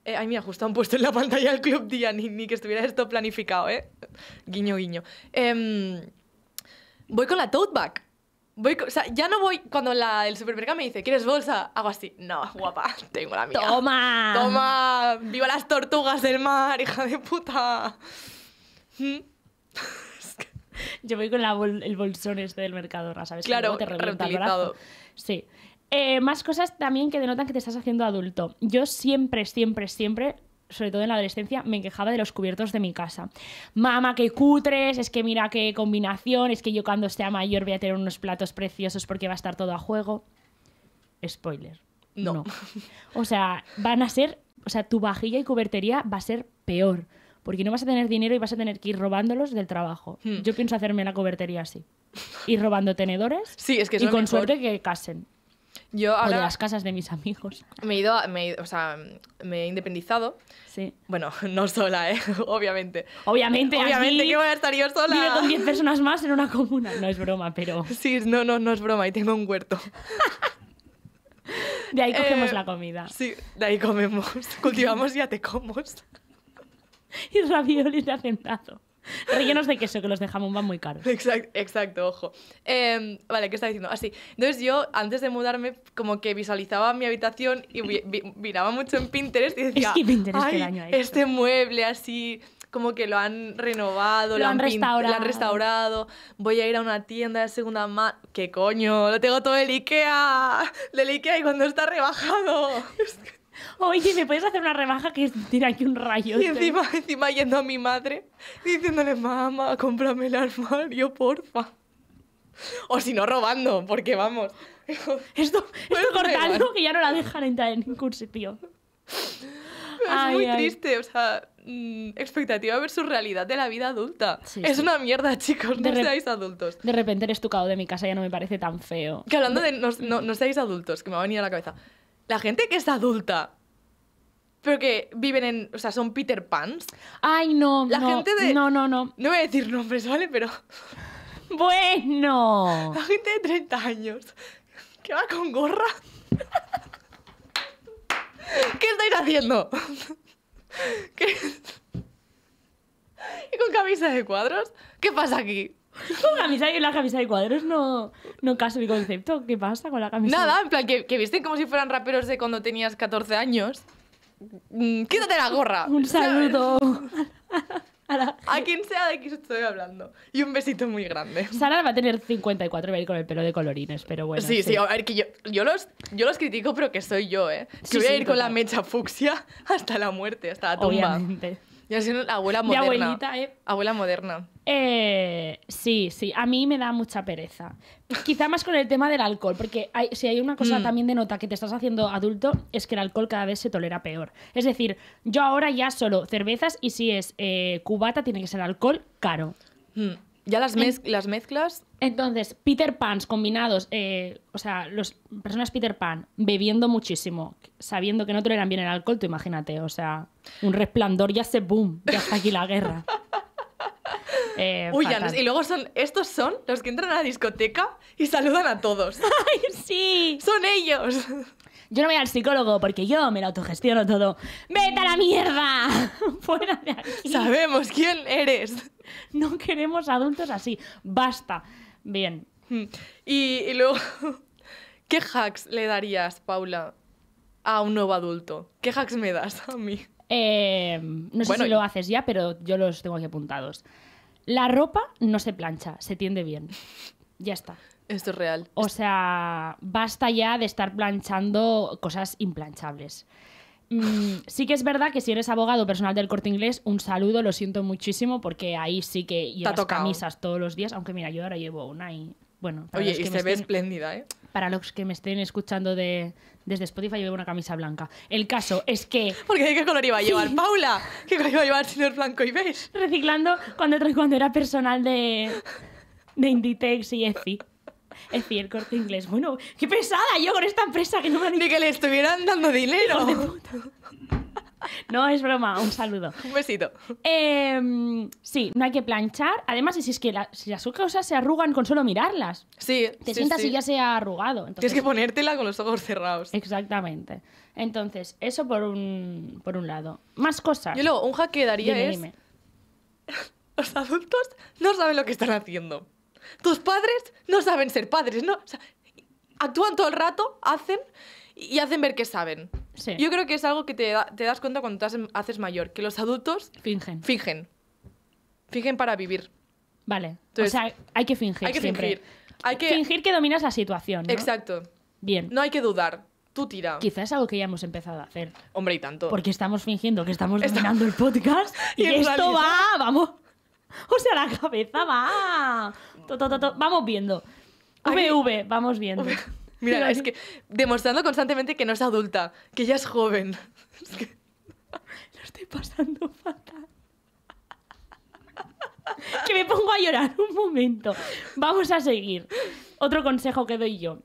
Eh, ay, mira, justo han puesto en la pantalla el Club Día, ni, ni que estuviera esto planificado, ¿eh? Guiño, guiño. Em, voy con la tote bag. Voy, o sea, ya no voy cuando la, el supermercado me dice, ¿quieres bolsa? Hago así. No, guapa, tengo la mía. ¡Toma! ¡Toma! ¡Viva las tortugas del mar, hija de puta! Hmm. Yo voy con la el bolsón este del Mercadona, ¿sabes? Claro, que Sí. Eh, más cosas también que denotan que te estás haciendo adulto. Yo siempre, siempre, siempre sobre todo en la adolescencia, me quejaba de los cubiertos de mi casa. Mamá, qué cutres, es que mira qué combinación, es que yo cuando sea mayor voy a tener unos platos preciosos porque va a estar todo a juego. Spoiler. No. O sea, van a ser, o sea, tu vajilla y cubertería va a ser peor, porque no vas a tener dinero y vas a tener que ir robándolos del trabajo. Hmm. Yo pienso hacerme la cubertería así. Ir robando tenedores. Sí, es que y con suerte que casen. Yo de las casas de mis amigos. Me he independizado. Sí. Bueno, no sola, ¿eh? Obviamente. Obviamente, Obviamente voy a estar yo sola. Vive con 10 personas más en una comuna. No es broma, pero... Sí, no, no, no es broma. Y tengo un huerto. de ahí cogemos eh, la comida. Sí, de ahí comemos. Cultivamos y te comos. y raviolis de hacendado. Rellenos de queso, que los de jamón van muy caros. Exacto, ojo. Em, vale, ¿qué está diciendo? Así. Ah, Entonces yo, antes de mudarme, como que visualizaba mi habitación y miraba mucho en Pinterest y decía, es Ay, este mueble así, como que lo han renovado, lo, han, restaurado. lo han restaurado, voy a ir a una tienda de segunda mano. ¿Qué coño? Lo tengo todo del Ikea, del Ikea y cuando está rebajado. Oye, ¿me puedes hacer una rebaja que tira aquí un rayo? Y encima, encima yendo a mi madre, diciéndole, mamá, cómprame el armario, porfa. O si no, robando, porque vamos. Esto, esto pues cortando que ya no la dejan entrar en ningún sitio. Es muy triste, o sea, mm, expectativa versus realidad de la vida adulta. es una mierda, chicos, no seáis adultos. De repente eres tu de mi casa, ya no me parece tan feo. Que hablando de no, no, no seáis adultos, que me va a venir a la cabeza la gente que es adulta, pero que viven en, o sea, son Peter Pans. Ay, no, la gente de, no, no, no. No voy a decir nombres, ¿vale? Pero... Bueno. La gente de 30 años qué va con gorra. ¿Qué estáis haciendo? ¿Qué? ¿Y con camisa de cuadros? ¿Qué pasa aquí? Con camisa y la camisa de cuadros no, no caso mi concepto. ¿Qué pasa con la camisa? Nada, en plan, que, que visten como si fueran raperos de cuando tenías 14 años. Mm, quítate la gorra. Un saludo. A, quien sea de quien estoy hablando. Y un besito muy grande. Sara va a tener 54 y va a ir con el pelo de colorines, pero bueno. Sí, sí, a ver, que yo, yo, los, yo los critico, pero que soy yo, ¿eh? Que sí, voy a ir con la mecha fucsia hasta la muerte, hasta la tumba. Obviamente. Ya así abuela moderna. Mi abuelita, ¿eh? Abuela moderna. Eh, sí, sí, a mí me da mucha pereza. Quizá más con el tema del alcohol, porque si hay una cosa mm. también de nota que te estás haciendo adulto, es que el alcohol cada vez se tolera peor. Es decir, yo ahora ya solo cervezas y si es eh, cubata, tiene que ser alcohol caro. Mm. Ya las, mezclas. Entonces, Peter Pans combinados, eh, o sea, las personas Peter Pan bebiendo muchísimo, sabiendo que no toleran bien el alcohol, tú imagínate, o sea, un resplandor ya se boom, ya está aquí la guerra. Eh, y luego son, estos son los que entran a la discoteca y saludan a todos. ¡Ay, sí! Son ellos. Yo no voy al psicólogo porque yo me lo autogestiono todo. ¡Vete a la mierda! ¡Fuera de aquí! Sabemos quién eres. No queremos adultos así. Basta. Bien. Mm. Y, luego, ¿qué hacks le darías, Paula, a un nuevo adulto? ¿Qué hacks me das a mí? Eh, no sé si lo haces ya, pero yo los tengo aquí apuntados. La ropa no se plancha, se tiende bien. Ya está. Esto es real. O sea, basta ya de estar planchando cosas implanchables. Mm, sí que es verdad que si eres abogado personal del corte inglés, un saludo, lo siento muchísimo, porque ahí sí que yo llevas camisas todos los días, aunque mira, yo ahora llevo una y bueno. Oye, y se ve espléndida, ¿eh? Para los que me estén escuchando de, desde Spotify llevo una camisa blanca. El caso es que... Porque ¿qué color iba a llevar Paula? ¿Qué color iba a llevar el señor blanco y ves. Reciclando cuando, cuando era personal de, de Inditex y EFI. EFI, el corte inglés. Bueno, qué pesada yo con esta empresa que no me han... Ni que le estuvieran dando dinero. No, es broma, un saludo. Un besito. Em, sí, no hay que planchar. Además, si es que las cosas se arrugan con solo mirarlas. Sí. Te sientas y ya se ha arrugado. Tienes que ponértela con los ojos cerrados. Exactamente. Entonces, eso por un, por un lado. Más cosas. Yo luego, un hack daría es... Los adultos no saben lo que están haciendo. Tus padres no saben ser padres, ¿no? actúan todo el rato, hacen y hacen ver que saben. Yo creo que es algo que te, das cuenta cuando te haces, mayor, que los adultos fingen. Fingen. Fingen para vivir. Vale. Entonces, o sea, hay que fingir. Hay que siempre. fingir. Hay que... Fingir que dominas la situación. Exacto. Bien. No hay que dudar. Tú tira. Quizás es algo que ya hemos empezado a hacer. Hombre, y tanto. Porque estamos fingiendo que estamos dominando el podcast y, esto va, vamos. O sea, la cabeza va. vamos viendo. VV, vamos viendo. Mira, es que demostrando constantemente que no es adulta, que ya es joven. lo estoy pasando fatal. Que me pongo a llorar un momento. Vamos a seguir. Otro consejo que doy yo.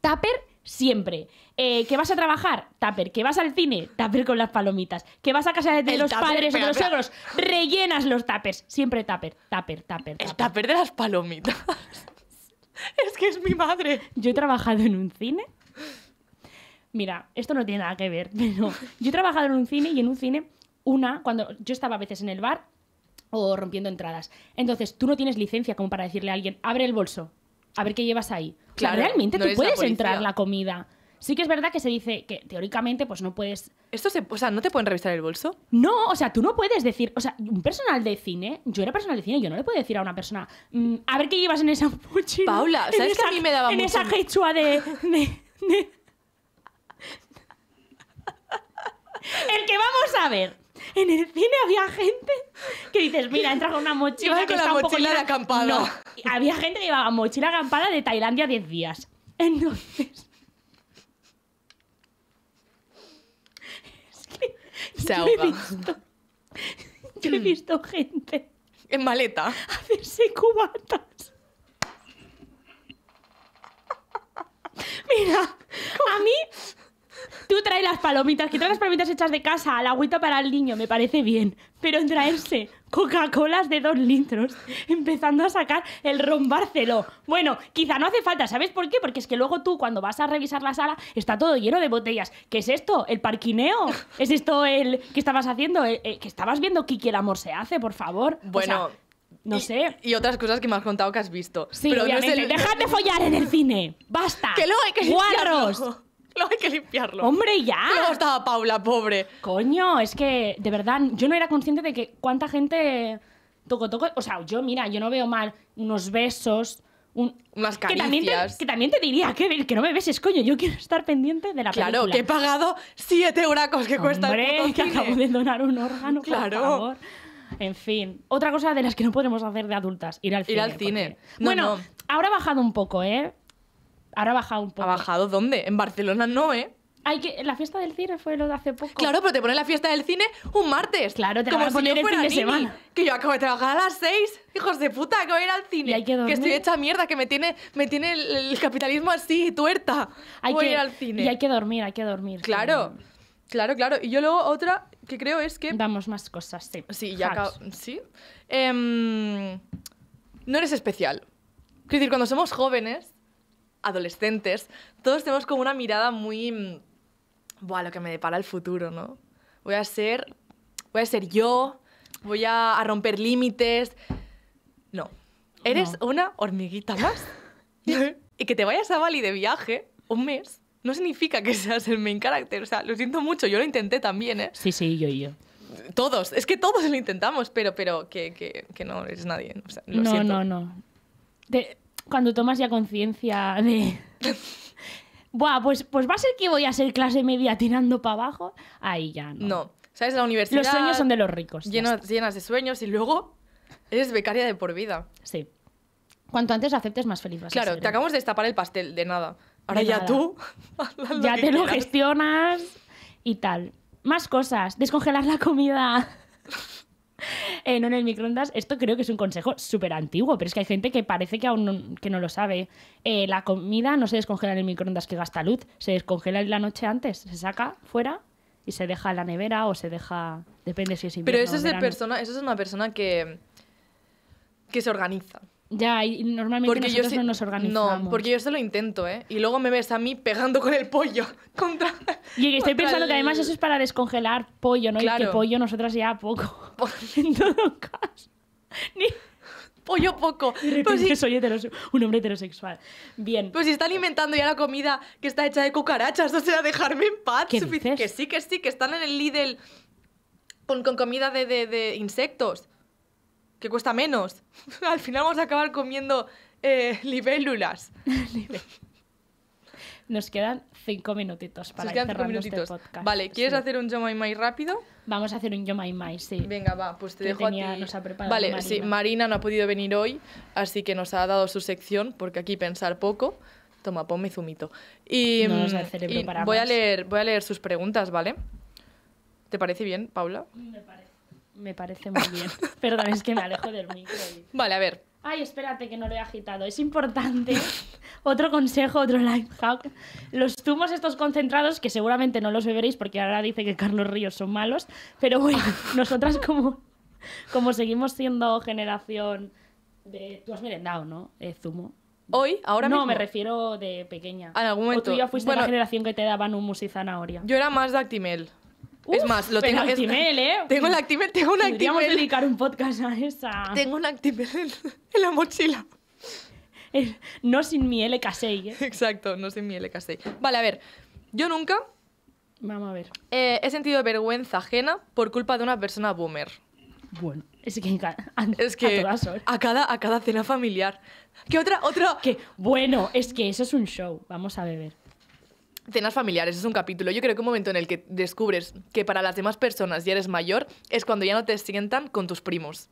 taper siempre. Eh, que vas a trabajar, taper. Que vas al cine, taper con las palomitas. Que vas a casa de, los padres o de los suegros, rellenas los tappers, Siempre taper, taper, taper. El tapper de las palomitas. Es que es mi madre. Yo he trabajado en un cine. Mira, esto no tiene nada que ver, pero yo he trabajado en un cine y en un cine, una, cuando yo estaba a veces en el bar o rompiendo entradas. Entonces, tú no tienes licencia como para decirle a alguien, abre el bolso, a ver qué llevas ahí. Claro, realmente tú puedes entrar la comida. Sí que es verdad que se dice que teóricamente pues no puedes... ¿Esto se, o sea, no te pueden revisar el bolso? No, o sea, tú no puedes decir, o sea, un personal de cine, yo era personal de cine, yo no le puedo decir a una persona, mm, a ver qué llevas en esa mochila. Paula, ¿sabes que a mí me daba en esa quechua de, El que vamos a ver. En el cine había gente que dices, mira, entra con una mochila. que está un poco de acampada. había gente que llevaba mochila acampada de Tailandia 10 días. Entonces, he visto, yo he visto gente en maleta hacerse cubatas. Mira, a mí Tú traes las palomitas, que traes las palomitas hechas de casa, la agüita para el niño, me parece bien. Pero traerse Coca-Colas de dos litros, empezando a sacar el ron Bueno, quizá no hace falta, ¿sabes por qué? Porque es que luego tú, cuando vas a revisar la sala, está todo lleno de botellas. ¿Qué es esto? ¿El parquineo? ¿Es esto el que estabas haciendo? Eh, eh, ¿Que estabas viendo Kiki el amor se hace, por favor? Bueno. no sé. Y otras cosas que me has contado que has visto. Sí, Pero de follar en el cine. Basta. Que lo hay que limpiarlo. Lo hay que limpiarlo. Hombre, ya. ha estaba Paula, pobre. Coño, es que de verdad yo no era consciente de que cuánta gente toco toco, o sea, yo mira, yo no veo mal unos besos, un... unas caricias. Que también, te, diría que, que no me beses, coño, yo quiero estar pendiente de la claro, película. Claro, que he pagado siete huracos que cuesta el que acabo de donar un órgano, claro. por En fin, otra cosa de las que no podemos hacer de adultas, ir al cine. al cine. bueno, ahora ha bajado un poco, ¿eh? Ahora ha bajado un poco. ¿Ha bajado dónde? En Barcelona no, ¿eh? Hay que, la fiesta del cine fue lo de hace poco. Claro, pero te ponen la fiesta del cine un martes. Claro, te la ponen fin de semana. Que yo acabo de trabajar a las seis. Hijos de puta, acabo de ir al cine. que, estoy hecha mierda, que me tiene, me tiene el, capitalismo así, tuerta. Hay Voy que, ir al cine. Y hay que dormir, hay que dormir. Claro, claro, claro. Y yo luego otra que creo es que... Vamos, más cosas, sí. Sí, ya acabo, Sí. Em, no eres especial. Es decir, cuando somos jóvenes adolescentes, todos tenemos como una mirada muy... Mm, Buah, lo que me depara el futuro, ¿no? Voy a ser... Voy ser yo, voy a, romper límites. No. Eres una hormiguita más. y que te vayas a Bali de viaje un mes no significa que seas el main character. O sea, lo siento mucho, yo lo intenté también, ¿eh? Sí, sí, yo y yo. Todos, es que todos lo intentamos, pero, pero que, que, no eres nadie. no, no, no, no cuando tomas ya conciencia de... Buah, pues, pues va a ser que voy a ser clase media tirando para abajo. Ahí ya no. No, ¿sabes? La universidad... Los sueños son de los ricos. Llenas, llenas de sueños y luego eres becaria de por vida. Sí. Cuanto antes aceptes, más feliz vas Claro, a ser. te acabamos de destapar el pastel, de nada. Ahora ya tú... ya te lo gestionas y tal. Más cosas. Descongelar la comida no en el microondas. Esto creo que es un consejo súper antiguo, pero es que hay gente que parece que aún no, que no lo sabe. Eh, la comida no se descongela en el microondas que gasta luz, se descongela en la noche antes, se saca fuera y se deja en la nevera o se deja... Depende si es invierno Pero eso es, de persona, eso es una persona que, que se organiza. Ya, y normalmente no nos organizamos. No, porque yo se lo intento, ¿eh? Y luego me ves a mí pegando con el pollo contra... Y estoy pensando que además eso es para descongelar pollo, ¿no? Y que pollo nosotras ya poco. en todo caso. Pollo poco. Pues soy un hombre heterosexual. Bien. Pues si están inventando ya la comida que está hecha de cucarachas, o sea, dejarme en paz. Que sí, que sí, que están en el Lidl con, comida de, de insectos que cuesta menos. Al final vamos a acabar comiendo eh, libélulas. Nos quedan cinco minutitos para Nos este podcast. Vale, ¿quieres hacer un Yo Mai rápido? Vamos a hacer un Yo Mai sí. Venga, va, pues te dejo vale, Marina. sí, Marina no ha podido venir hoy, así que nos ha dado su sección, porque aquí pensar poco. Toma, ponme zumito. Y, mm, voy, a leer, voy a leer sus preguntas, ¿vale? ¿Te parece bien, Paula? Me parece. Me parece muy bien. Perdón, es que me alejo del micro. Vale, a ver. Ay, espérate que no lo he agitado. Es importante. otro consejo, otro life hack. Los zumos estos concentrados, que seguramente no los beberéis porque ahora dice que Carlos Ríos son malos, pero bueno, nosotras como, como seguimos siendo generación de... Tú has merendado, ¿no? Eh, zumo. Hoy, ahora no, No, me refiero de pequeña. Ah, en algún momento. O tú ya fuiste la generación que te daban hummus y zanahoria. Yo era más de Actimel es más, lo tengo. Actimel, ¿eh? Tengo el Actimel, tengo un Actimel. dedicar un podcast a esa. Tengo una Actimel en, la mochila. no sin mi LK6. ¿eh? Exacto, no sin mi LK6. Vale, a ver. Yo nunca. Vamos a ver. Eh, he sentido vergüenza ajena por culpa de una persona boomer. Bueno, es que a, a, cada, a cada cena familiar. ¿Qué otra? otra? bueno, es que eso es un show. Vamos a beber. Cenas familiares es un capítulo. Yo creo que un momento en el que descubres que para las demás personas ya eres mayor es cuando ya no te sientan con tus primos.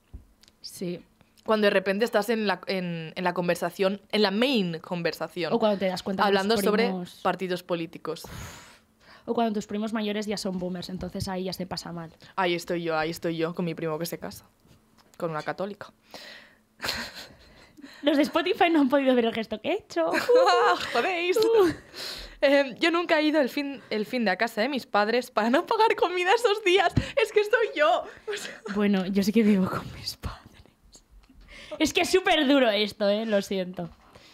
Sí. Cuando de repente estás en la, en, la conversación, en la main conversación. O cuando te das cuenta Hablando sobre partidos políticos. O cuando tus primos mayores ya son boomers, entonces ahí ya se pasa mal. Ahí estoy yo, ahí estoy yo con mi primo que se casa. Con una católica. Los de Spotify no han podido ver el gesto que he hecho. ¡Ah, ¡Joder! Em, yo nunca he ido el fin, el fin de a casa de mis padres para no pagar comida esos días. Es que estoy yo. Bueno, yo sí que vivo con mis padres. Es que es súper duro esto, ¿eh? Lo siento.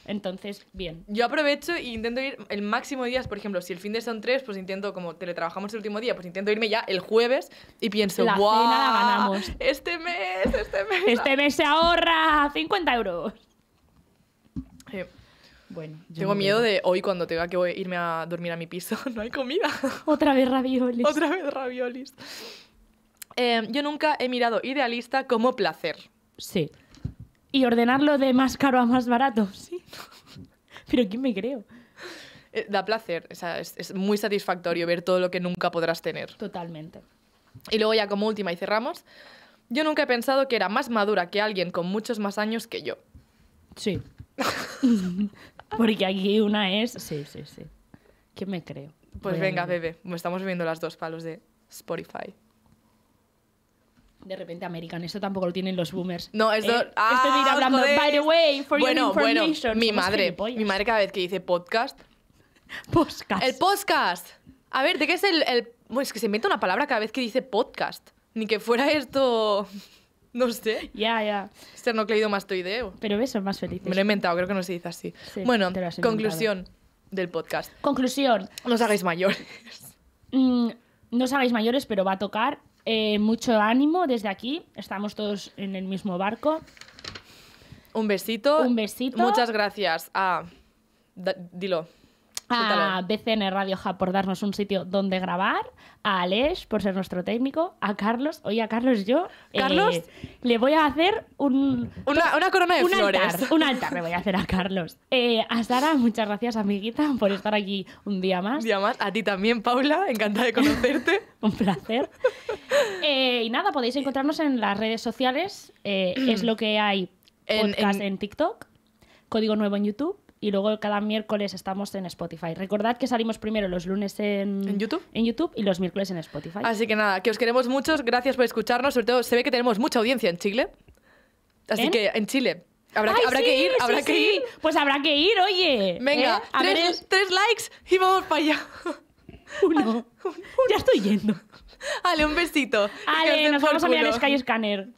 Entonces, bien. Yo aprovecho e intento ir el máximo de días, por ejemplo, si el fin de son tres, pues intento, como teletrabajamos el último día, pues intento irme ya el jueves y pienso, ¡guau! ganamos. Este mes, este mes. Este mes se ahorra 50 euros. Bueno, tengo miedo de hoy cuando tenga que irme a dormir a mi piso, no hay comida. Otra vez raviolis. Otra vez raviolis. Em, yo nunca he mirado idealista como placer. Sí. Y ordenarlo de más caro a más barato, sí. Pero ¿quién me creo? Eh, da placer, o es, es muy satisfactorio ver todo lo que nunca podrás tener. Totalmente. Y luego ya como última y cerramos, yo nunca he pensado que era más madura que alguien con muchos más años que yo. Sí. Porque aquí una es. Sí, sí, sí. ¿Qué me creo? Pues venga, bebé. Estamos viendo las dos palos de Spotify. De repente American, eso tampoco lo tienen los boomers. No, es eh, estoy hablando. ¡Ah, by the way, for your information. Bueno, mi madre, mi madre cada vez que dice podcast. Podcast. El podcast. A ver, ¿de qué es el, el, es que se inventa una palabra cada vez que dice podcast. Ni que fuera esto. No sé. Ya, ya. Este mastoideo. Pero eso es más feliz Me lo he inventado, creo que no se dice así. bueno, conclusión del podcast. Conclusión. No os hagáis mayores. Mm, no os hagáis mayores, pero va a tocar. Eh, mucho ánimo desde aquí. Estamos todos en el mismo barco. Un besito. Un besito. Muchas gracias ah, a... dilo a BCN Radio Hub por darnos un sitio donde grabar, a Alex por ser nuestro técnico, a Carlos, oye a Carlos yo, eh, Carlos, le voy a hacer un... Una, corona de flores. Altar, un altar le voy a hacer a Carlos. Eh, a Sara, muchas gracias amiguita por estar aquí un día más. Un día más, a ti también Paula, encantada de conocerte. un placer. Eh, y nada, podéis encontrarnos en las redes sociales, es mm. lo que hay podcast en TikTok, Código Nuevo en YouTube y luego cada miércoles estamos en Spotify. Recordad que salimos primero los lunes en, YouTube? y los miércoles en Spotify. Así que nada, que os queremos muchos, gracias por escucharnos, sobre todo se ve que tenemos mucha audiencia en Chile. Así que en Chile. Habrá, que, ir, habrá que Pues habrá que ir, oye. Venga, ¿eh? tres, tres likes y vamos para allá. Uno. Ya estoy yendo. Ale, un besito. Ale, nos vamos a mirar Sky Scanner.